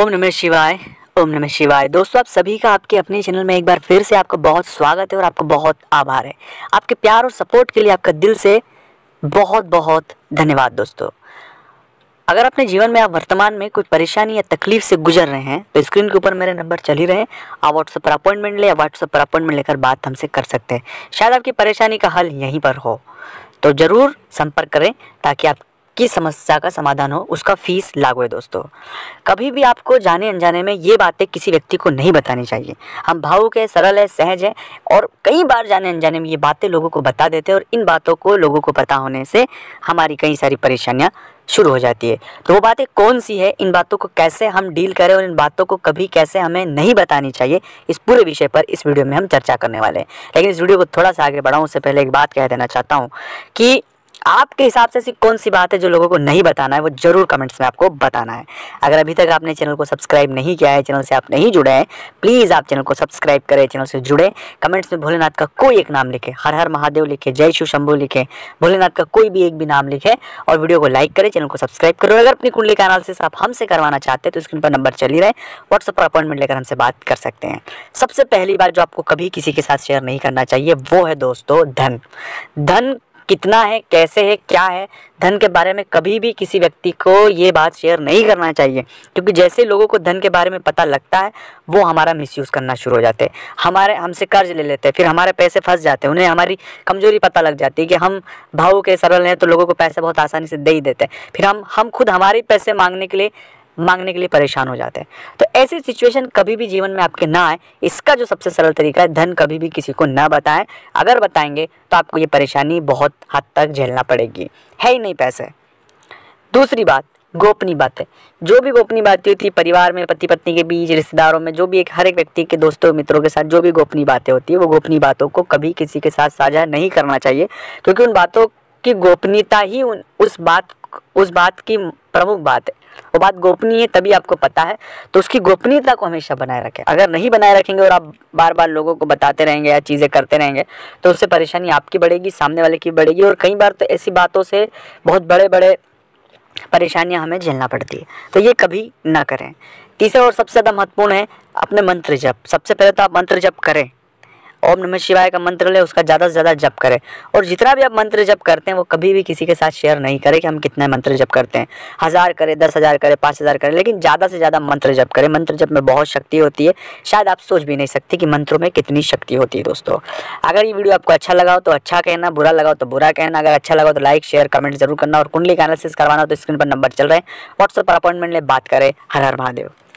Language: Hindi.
ओम नमः शिवाय ओम नमः शिवाय दोस्तों आप सभी का आपके अपने चैनल में एक बार फिर से आपका बहुत स्वागत है और आपका बहुत आभार है आपके प्यार और सपोर्ट के लिए आपका दिल से बहुत बहुत धन्यवाद दोस्तों अगर अपने जीवन में आप वर्तमान में कोई परेशानी या तकलीफ से गुजर रहे हैं तो स्क्रीन के ऊपर मेरे नंबर चल ही रहे आप व्हाट्सएप पर अपॉइंटमेंट ले व्हाट्सएप पर अपॉइंटमेंट लेकर बात हमसे कर सकते हैं शायद आपकी परेशानी का हल यहीं पर हो तो ज़रूर संपर्क करें ताकि आप की समस्या का समाधान हो उसका फीस लागू है दोस्तों कभी भी आपको जाने अनजाने में ये बातें किसी व्यक्ति को नहीं बतानी चाहिए हम भावुक है सरल है सहज है और कई बार जाने अनजाने में ये बातें लोगों को बता देते हैं और इन बातों को लोगों को पता होने से हमारी कई सारी परेशानियाँ शुरू हो जाती है तो वो बातें कौन सी है इन बातों को कैसे हम डील करें और इन बातों को कभी कैसे हमें नहीं बतानी चाहिए इस पूरे विषय पर इस वीडियो में हम चर्चा करने वाले हैं लेकिन इस वीडियो को थोड़ा सा आगे बढ़ाऊँ उससे पहले एक बात कह देना चाहता हूँ कि आपके हिसाब से ऐसी कौन सी बात है जो लोगों को नहीं बताना है वो ज़रूर कमेंट्स में आपको बताना है अगर अभी तक आपने चैनल को सब्सक्राइब नहीं किया है चैनल से आप नहीं जुड़े हैं प्लीज़ आप चैनल को सब्सक्राइब करें चैनल से जुड़े कमेंट्स में भोलेनाथ का कोई एक नाम लिखे हर हर महादेव लिखे जय शिव शंभू लिखे भोलेनाथ का कोई भी एक भी नाम लिखे और वीडियो को लाइक करें चैनल को सब्सक्राइब करें अगर अपनी कुंडली का एनालिसिस आप हमसे करवाना चाहते हैं तो स्क्रीन पर नंबर चली रहे व्हाट्सअप पर अपॉइंटमेंट लेकर हमसे बात कर सकते हैं सबसे पहली बार जो आपको कभी किसी के साथ शेयर नहीं करना चाहिए वो है दोस्तों धन धन कितना है कैसे है क्या है धन के बारे में कभी भी किसी व्यक्ति को ये बात शेयर नहीं करना चाहिए क्योंकि जैसे लोगों को धन के बारे में पता लगता है वो हमारा मिसयूज़ करना शुरू हो जाते हैं हमारे हमसे कर्ज ले लेते हैं फिर हमारे पैसे फंस जाते हैं उन्हें हमारी कमज़ोरी पता लग जाती है कि हम भाव के सरल हैं तो लोगों को पैसे बहुत आसानी से दे ही देते हैं फिर हम हम खुद हमारे पैसे मांगने के लिए मांगने के लिए परेशान हो जाते हैं तो ऐसी सिचुएशन कभी भी जीवन में आपके ना आए इसका जो सबसे सरल तरीका है धन कभी भी किसी को ना बताएं अगर बताएंगे तो आपको ये परेशानी बहुत हद तक झेलना पड़ेगी है ही नहीं पैसे दूसरी बात गोपनीय बातें जो भी गोपनीय बातें होती है परिवार में पति पत्नी के बीच रिश्तेदारों में जो भी एक हर एक व्यक्ति के दोस्तों मित्रों के साथ जो भी गोपनीय बातें होती है वो गोपनीय बातों को कभी किसी के साथ साझा नहीं करना चाहिए क्योंकि उन बातों की गोपनीयता ही उन उस बात उस बात की प्रमुख बात है वो बात गोपनीय तभी आपको पता है तो उसकी गोपनीयता को हमेशा बनाए रखें अगर नहीं बनाए रखेंगे और आप बार बार लोगों को बताते रहेंगे या चीज़ें करते रहेंगे तो उससे परेशानी आपकी बढ़ेगी सामने वाले की बढ़ेगी और कई बार तो ऐसी बातों से बहुत बड़े बड़े परेशानियाँ हमें झेलना पड़ती है तो ये कभी ना करें तीसरा और सबसे ज़्यादा महत्वपूर्ण है अपने मंत्र जप सबसे पहले तो आप मंत्र जप करें ओम नमः शिवाय का मंत्र ले उसका ज़्यादा से ज़्यादा जप करें और जितना भी आप मंत्र जप करते हैं वो कभी भी किसी के साथ शेयर नहीं करें कि हम कितना मंत्र जप करते हैं हज़ार करें दस हज़ार करें पाँच हज़ार करें लेकिन ज़्यादा से ज़्यादा मंत्र जप करें मंत्र जप में बहुत शक्ति होती है शायद आप सोच भी नहीं सकते कि मंत्रों में कितनी शक्ति होती है दोस्तों अगर ये वीडियो आपको अच्छा लगा हो तो अच्छा कहना बुरा लगाओ तो बुरा कहना अगर अच्छा लगा तो लाइक शेयर कमेंट जरूर करना और कुंडली का एनालिसिस करवाना तो स्क्रीन पर नंबर चल रहे हैं व्हाट्सएप पर अपॉइंटमेंट ले बात करें हर हर महादेव